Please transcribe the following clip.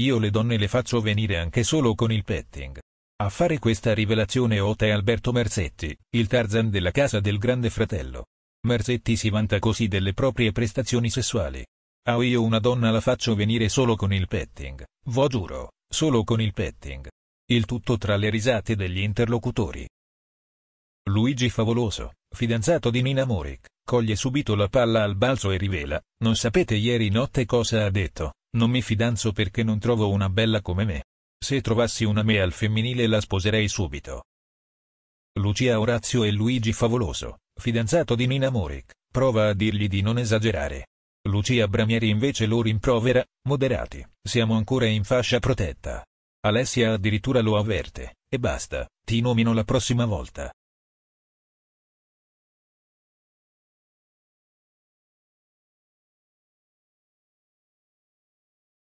Io le donne le faccio venire anche solo con il petting. A fare questa rivelazione Ota è Alberto Mersetti, il Tarzan della casa del grande fratello. Mersetti si vanta così delle proprie prestazioni sessuali. Ah io una donna la faccio venire solo con il petting, vo giuro, solo con il petting. Il tutto tra le risate degli interlocutori. Luigi Favoloso, fidanzato di Nina Morik, coglie subito la palla al balzo e rivela, non sapete ieri notte cosa ha detto, non mi fidanzo perché non trovo una bella come me. Se trovassi una me al femminile la sposerei subito. Lucia Orazio e Luigi Favoloso, fidanzato di Nina Moric, prova a dirgli di non esagerare. Lucia Bramieri invece lo rimprovera, moderati, siamo ancora in fascia protetta. Alessia addirittura lo avverte, e basta, ti nomino la prossima volta.